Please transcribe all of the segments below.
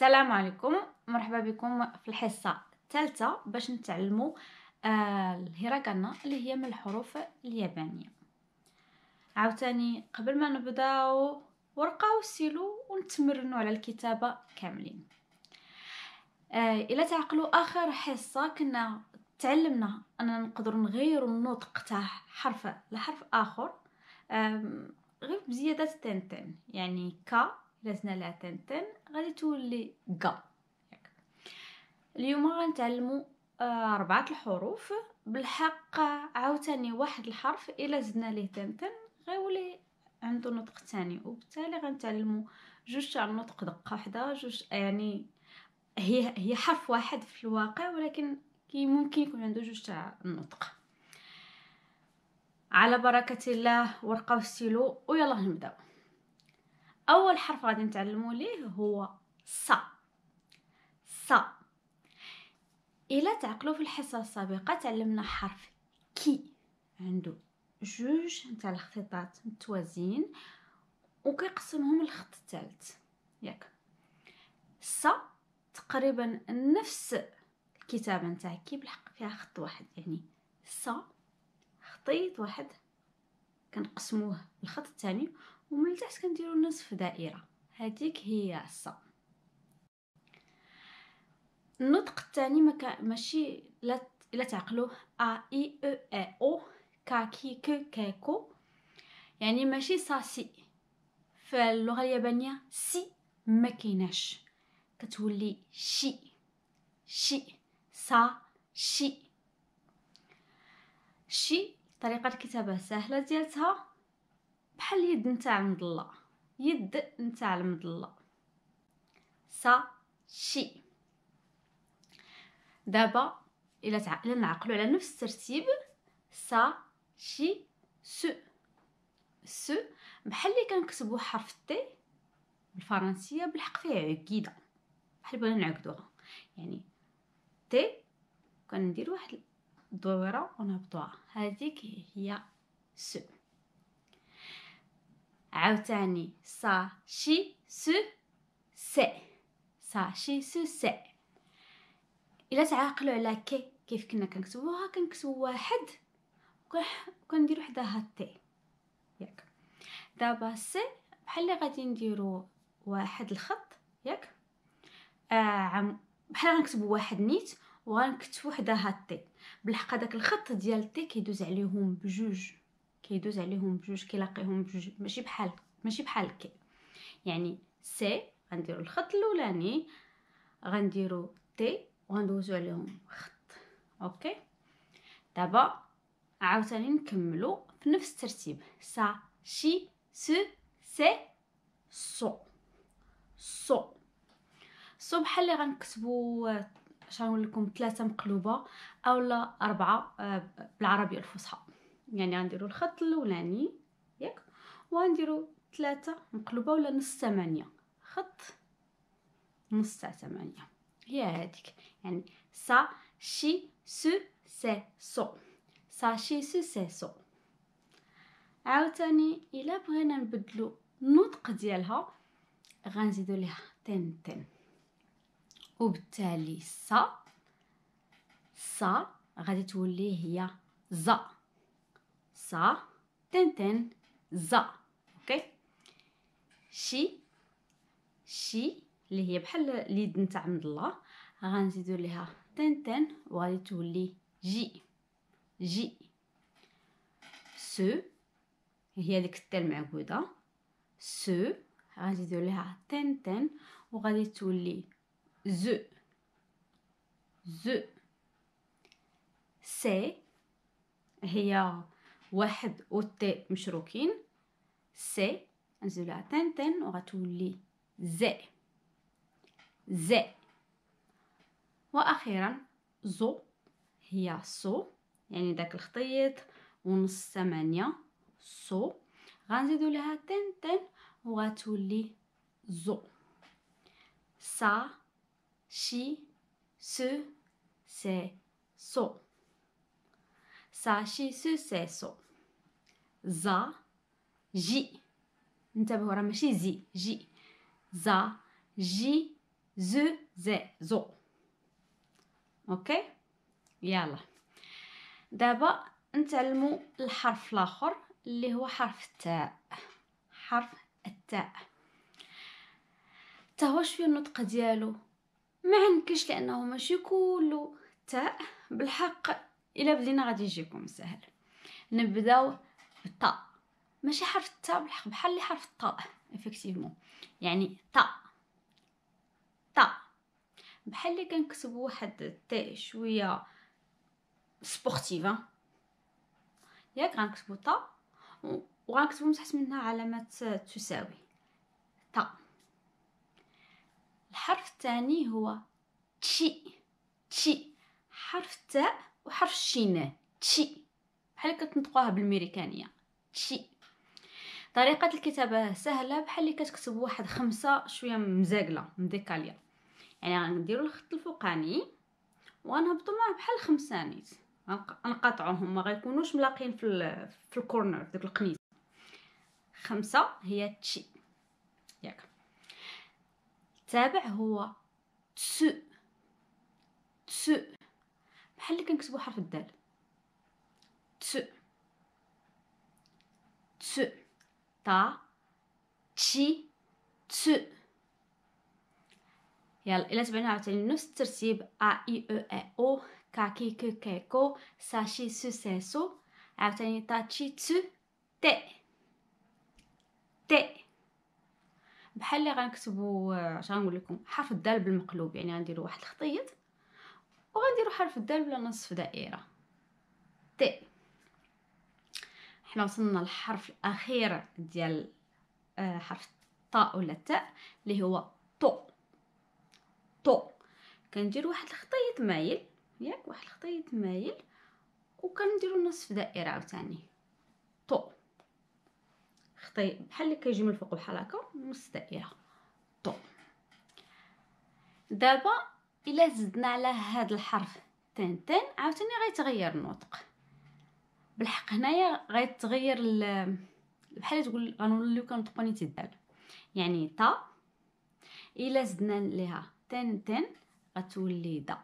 السلام عليكم مرحبا بكم في الحصه الثالثه باش نتعلموا آه الهيراغانا اللي هي من الحروف اليابانيه عاوتاني قبل ما نبداو ورقه وسيلو ونتمرنوا على الكتابه كاملين آه، الى تعقلوا اخر حصه كنا تعلمنا اننا نقدر نغير النطق تاع حرف لحرف اخر غير بزياده تنتين يعني كا تن تن غادي تولي كا اليوم غنتعلموا آه اربعه الحروف بالحق عاوتاني واحد الحرف الا زدنا ليه تن تن غيولي عنده نطق ثاني وبالتالي غنتعلموا جوج تاع النطق دقه واحده جوج يعني هي هي حرف واحد في الواقع ولكن كي ممكن يكون عنده جوج تاع النطق على بركه الله ورقه وستيلو ويلا نبداو اول حرف غادي نتعلمو ليه هو ص ص الى تعقلوا في الحصه السابقه تعلمنا حرف كي عنده جوج نتاع الخطاط متوازيين وكيقسمهم الخط الثالث ياك س تقريبا نفس الكتابه نتاع كي بالحق فيها خط واحد يعني س خطيط واحد كنقسموه الخط الثاني ومن تحت كنديرو نصف دائره هذيك هي الصا النطق الثاني ما مكا... ماشي لا الا تعقلوه ا اي او اي او كاكي كو يعني ماشي ساسي في اللغه اليابانيه سي ما كايناش كتولي شي شي سا شي شي طريقه الكتابه سهله ديالتها بحال يد نتاع المظله يد نتاع المظله سا شي دابا الا تع... نعقلوا على نفس الترتيب سا شي سو سو بحال اللي كنكتبو حرف تي بالفرنسيه بالحق فيه عقيده بحال بغينا نعقدوها يعني تي كندير واحد الدوره ونهبطوها هذيك هي سو عاوتاني سا شي سو سي سا شي سو سي الا تعاقلوا على كي كيف كنا كنكتبوها كنكتبو واحد وكنديرو حداها تي ياك دابا سي بحال اللي غادي نديرو واحد الخط ياك آه عم بحال غنكتبو واحد نيت وغنكتبو حداها تي بالحق هذاك الخط ديال تي كيدوز عليهم بجوج كيدوز عليهم بجوج كيلاقيهم بجوج ماشي بحال ماشي بحال هكا يعني سي غنديرو الخط الاولاني غنديرو تي وغندوزو عليهم خط اوكي دابا عاوتاني نكملو في نفس الترتيب سا شي سو سي سو سو سو بحال اللي غنكتبو آه، شغنقول لكم ثلاثه مقلوبه اولا اربعه آه، بالعربيه الفصحى يعني غنديروا الخط الاولاني ياك وغنديروا ثلاثة مقلوبة ولا نص ثمانية خط نص تاع ثمانية هي هذيك يعني سا شي سو سي سو سا شي سو سي سو عاوتاني الا بغينا نبدلو النطق ديالها غنزيدو ليها تن تن وبالتالي سا سا غادي تولي هي زا تن تن زا اوكي شي شي اللي هي بحال اليد نتاع عند الله غنزيدو ليها تن وغادي تولي جي جي سو هي ديك التاء المعقوده سو غنزيدو ليها تن وغادي تولي زو زو سي هي واحد و تي مشروكين سي نزيدولها و وغتولي زي زي وأخيرا زو هي سو يعني داك الخطيط ونص ثمانية سو غنزيدو لها و وغتولي زو سا شي سو سي سو ساشي سوسيسو زا جي انتبهوا راه ماشي زي جي زا جي زو زي زو اوكي يلا دابا نتعلموا الحرف الاخر اللي هو حرف التاء حرف التاء تا هو شويه النطق ديالو ما عنكش لانه ماشي كله تاء بالحق الا بدينا غادي يجيكم سهل نبداو بالطاء ماشي حرف التاء بحال اللي حرف الطاء افكتيفمون يعني طاء طاء بحال اللي كنكتبوا واحد التاء شويه سبورتيفا ياك غنكتبوا طاء وغنكتبوا من تحت منها علامه تساوي طاء الحرف الثاني هو تشي تشي حرف التاء وحرف الشين تشي بحال كتنطقوها بالميريكانيه تشي طريقه الكتابه سهله بحال اللي كتكتب واحد خمسه شويه مزاقله مديكاليا يعني غنديروا الخط الفوقاني وغنهبطوا معاه بحال خمسانيت غنقاطعوهم ما غيكونوش ملاقين في في الكورنر ديك القنيس خمسه هي تشي ياك التابع هو تسو تسو بحال اللي كنكتبوا حرف الدال ت ت تا تشي ت يلا الا تبعنا عاوتاني نفس الترتيب ا اي او ا او كاكي كو كيكو ساشي سو سيسو عاوتاني تا تشي تس تي تي بحال اللي غنكتبوا اش آه، غنقول لكم حرف الدال بالمقلوب يعني غنديروا واحد الخطيط وغنديرو حرف الدال ولا نصف دائره تي حنا وصلنا للحرف الاخير ديال آه، حرف الطاء ولا التاء اللي هو طو طو كندير واحد الخطيط مايل ياك واحد الخطيط مايل وكنديرو نصف دائره عاوتاني طو خطيط بحال اللي كيجي من فوق بحال هكا نص دائره طو دابا الا زدنا على هذا الحرف تن تن عاوتاني غيتغير النطق بالحق هنايا غيتغير بحال تقول غنوليو كنطقو نتدال يعني تا الا زدنا ليها تن تن غتولي دا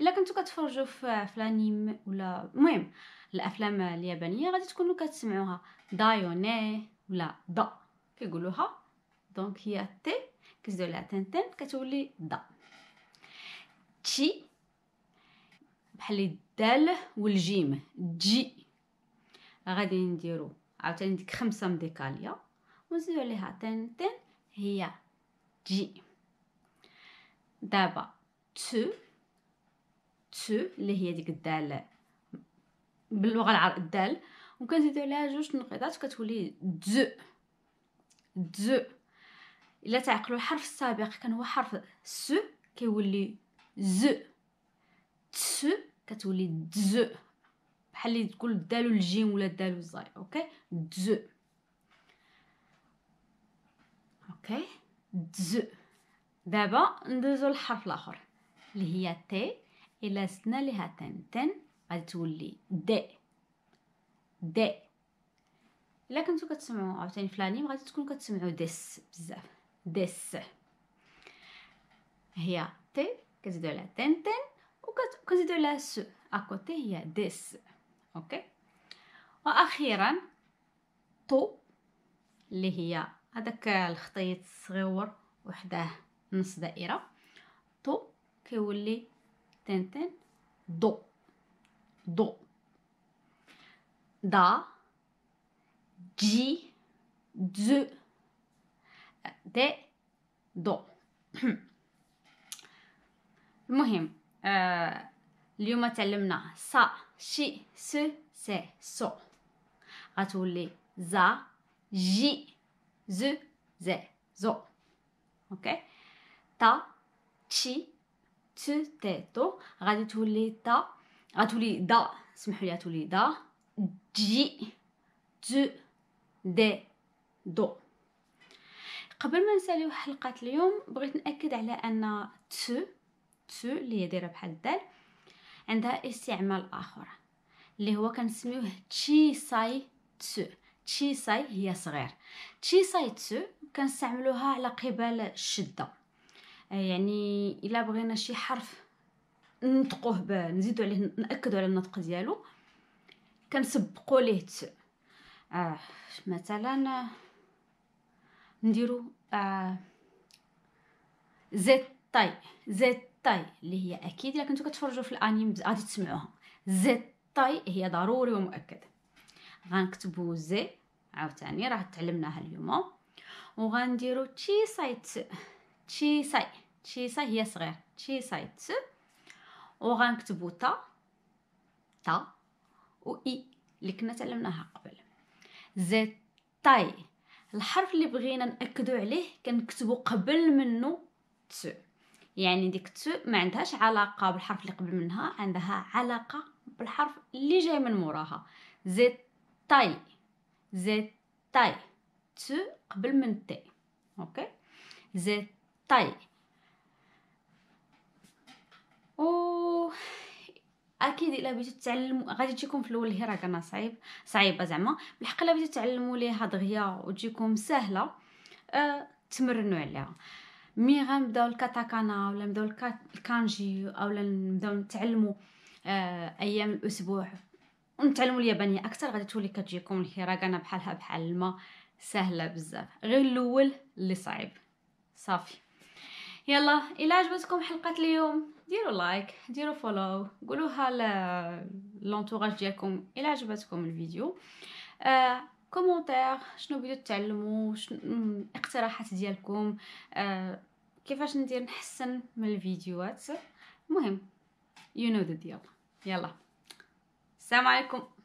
الا كنتو كتفرجوا في فلانيم ولا المهم الافلام اليابانيه غادي تكونوا كتسمعوها دايوني ولا دا كيقولوها دونك هي تي كزدو لها تن تن كتولي دا تشي بحال الدال والجيم جي غادي نديرو عاوتاني ديك خمسة مديكالية ونزيدو عليها تن تن هي جي دابا تو تو اللي هي ديك الدال باللغه العربيه الدال وكنزيدو عليها جوج نقطات كتولي دو دو الا تعقلوا الحرف السابق كان هو حرف س كيولي ز تس كتولي دز بحال اللي تقول دالو الجيم ولا دالو الزاي اوكي دز اوكي دز دابا ندوزو للحرف الاخر اللي هي تي الا سنا ليها تن تن غادي تولي د د الا كنتو كتسمعوا عاوتاني فلانيم غادي تكونوا كتسمعوا دس بزاف دس هي تي كازي على لا تنتن وكازي دو لا سو أكوتي هي ديس أوكي وأخيرا طو اللي هي هذاك الخطيط الصغيور وحداه نص دائرة طو كيولي تنتن دو دو دا جي دو دي دو المهم آه اليوم تعلمنا سا شي س س سو غتولي زا جي ز زي زو اوكي تا تشي ت تي تو غادي تولي تا غتولي دا سمحوا لي تولي دا جي ز دي دو قبل ما نسالي حلقة اليوم بغيت نأكد على أن ت تو اللي هي دايره بحال دال عندها استعمال اخر اللي هو كنسميوه تشي ساي تسو تشي ساي هي صغير تشي ساي تسو كنستعملوها على قبال الشده آه، يعني الا بغينا شي حرف نطقوه به نزيدو عليه ناكدو على النطق ديالو كنسبقو ليه تسو آه مثلا نديرو آه زيت طاي زيت طاي اللي هي اكيد الا كنتو كتفرجوا في الانيم غادي تسمعوها زي طاي هي ضروري ومؤكد غنكتبو زي عاوتاني راه تعلمناها اليوم وغنديرو تشي سايت تشي ساي تشي ساي هي صغير تشي سايت وغنكتبو تا تا و اي اللي كنا تعلمناها قبل زي طاي الحرف اللي بغينا ناكدو عليه كنكتبو قبل منه تسو يعني ديك تو ما عندهاش علاقه بالحرف اللي قبل منها عندها علاقه بالحرف اللي جاي من موراها زيت تاي زيت تاي تو قبل من تي اوكي زيت تاي او اكيد الا بغيتو تتعلموا غادي تجيكم في الاول هي راه كان صعيب صعيبه زعما بالحق الا بغيتو تعلموا ليها دغيا وتجيكم سهله أه تمرنوا عليها مي غنبداو الكاتاكانا ولا نبداو الكانجي اولا نبداو نتعلموا آه ايام الاسبوع ونتعلموا اليابانيه اكثر غادي تولي كتجيكم الهيراغانا بحالها بحال الما سهله بزاف غير الاول اللي صعيب صافي يلا الى عجبتكم حلقه اليوم ديروا لايك ديروا فولو قولوها لونتوراج ديالكم الى عجبتكم الفيديو آه كومونتير شنو بغيتو تعلمو شنو اقتراحات ديالكم آه، كيفاش ندير نحسن من الفيديوهات المهم يو نو ذا ديال يلا السلام عليكم